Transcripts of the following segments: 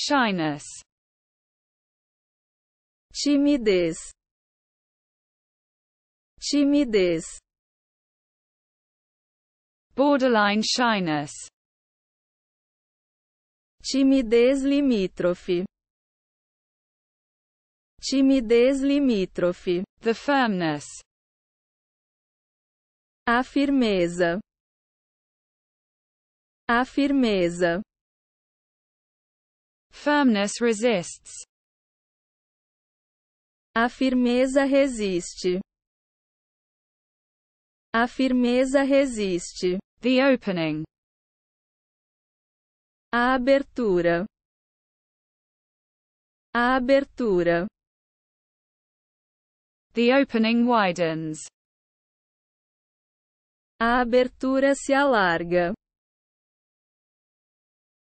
Shyness. Timidez. Timidez. Borderline shyness. Timidez limítrofe. Timidez limítrofe. The firmness. A firmeza. A firmeza. Firmness resists. A firmeza resiste. A firmeza resiste. The opening. A abertura. A abertura. The opening widens. A abertura se alarga.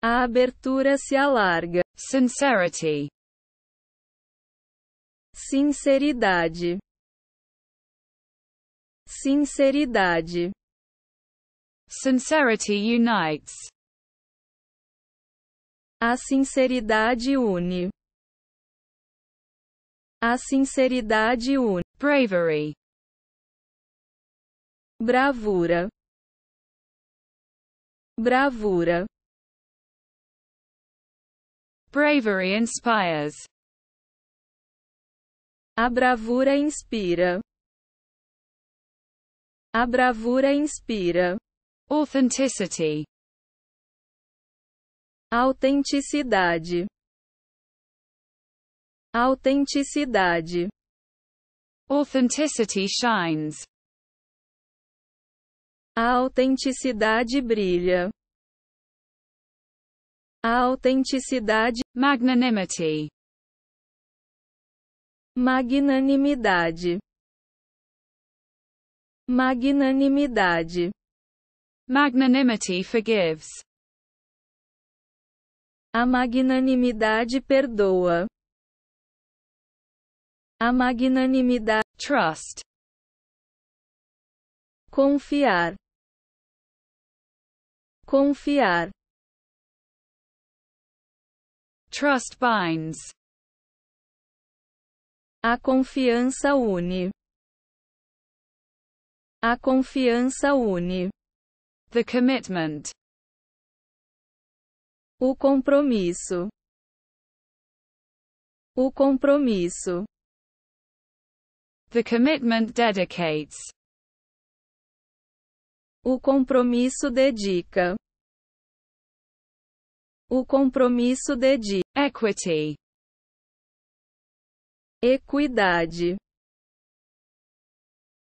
A abertura se alarga. Sincerity. Sinceridade. Sinceridade. Sincerity unites. A sinceridade une. A sinceridade une. Bravery. Bravura. Bravura. Bravery inspires. A bravura inspira. A bravura inspira. Authenticity. Autenticidade. Autenticidade. Authenticity shines. A autenticidade brilha a autenticidade, magnanimity, magnanimidade, magnanimidade. Magnanimity forgives. A magnanimidade perdoa. A magnanimidade trust. Confiar. Confiar. Trust binds. A confiança une. A confiança une. The commitment. O compromisso. O compromisso. The commitment dedicates. O compromisso dedica. O compromisso de, de equity, equidade,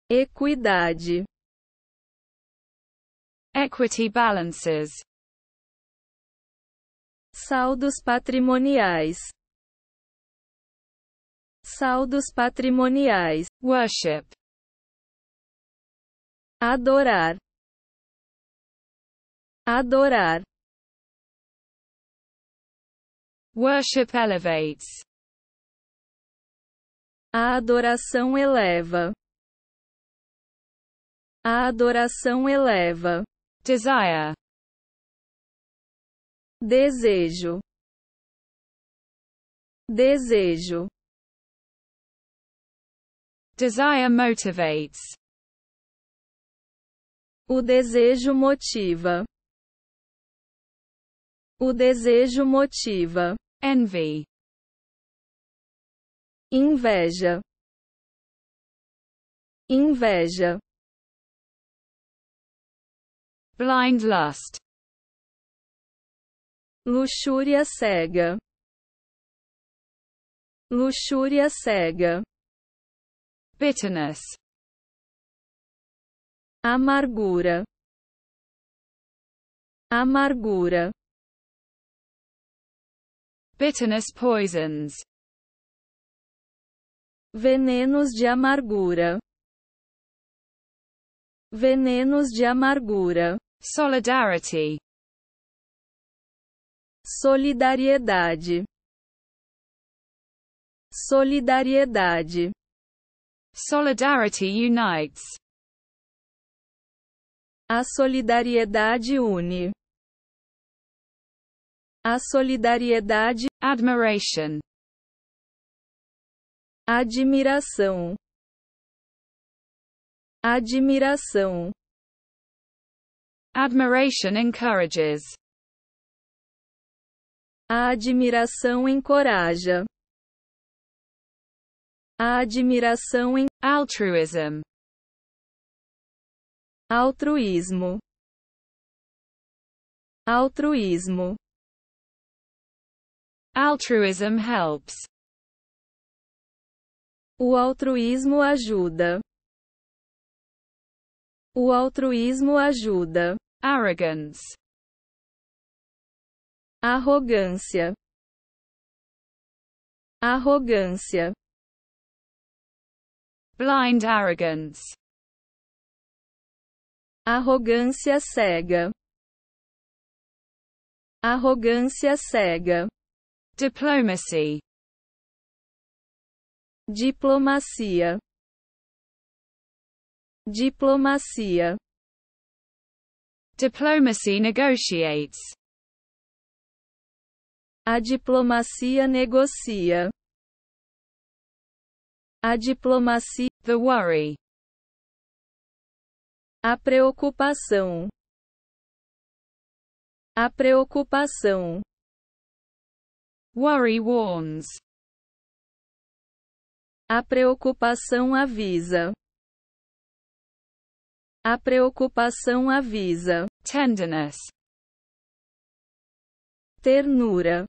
equidade, equity balances, saldos patrimoniais, saldos patrimoniais, worship, adorar, adorar Worship elevates. A adoração eleva. A adoração eleva. Desire. Desejo. Desejo. Desire motivates. O desejo motiva. O desejo motiva. Envy. Inveja. Inveja. Blind lust. Luxúria cega. Luxúria cega. Bitterness. Amargura. Amargura bitterness poisons, venenos de amargura, venenos de amargura, solidarity, solidariedade, solidariedade. Solidarity unites. A solidariedade une. A solidariedade, admiration. Admiração. Admiração. Admiration encourages. A admiração encoraja. A admiração em altruism. Altruísmo. Altruísmo. Altruism helps. O altruísmo ajuda. O altruísmo ajuda. Arrogance. Arrogância. Arrogância. Blind arrogance. Arrogância cega. Arrogância cega. Diplomacy. Diplomacia. Diplomacia. Diplomacy negotiates. A diplomacia negocia. A diplomacia. The worry. A preocupação. A preocupação. Worry warns. A preocupação avisa. A preocupação avisa. Tenderness. Ternura.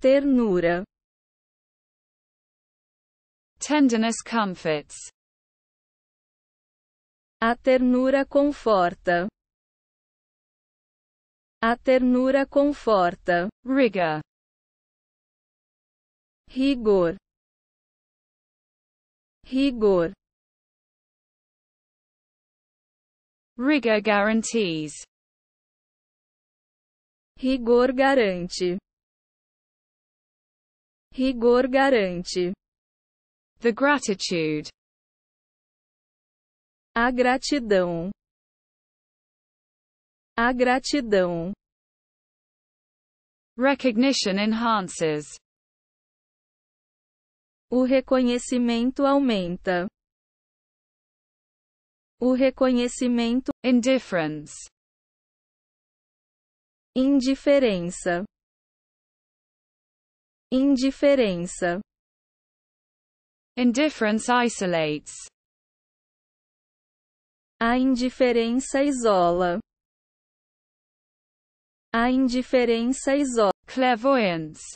Ternura. Tenderness comforts. A ternura conforta. A ternura conforta. Rigor. Rigor. Rigor. Rigor guarantees. Rigor garante. Rigor garante. The gratitude. A gratidão. A gratidão. Recognition enhances. O reconhecimento aumenta. O reconhecimento. Indifference. Indiferença. Indiferença. Indifference isolates. A indiferença isola. A indiferença isó. Clairvoyance.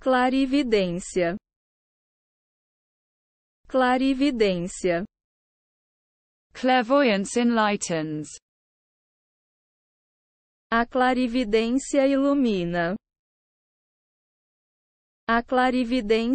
Clarividência. Clarividência. Clairvoyance enlightens. A clarividência ilumina. A clarividência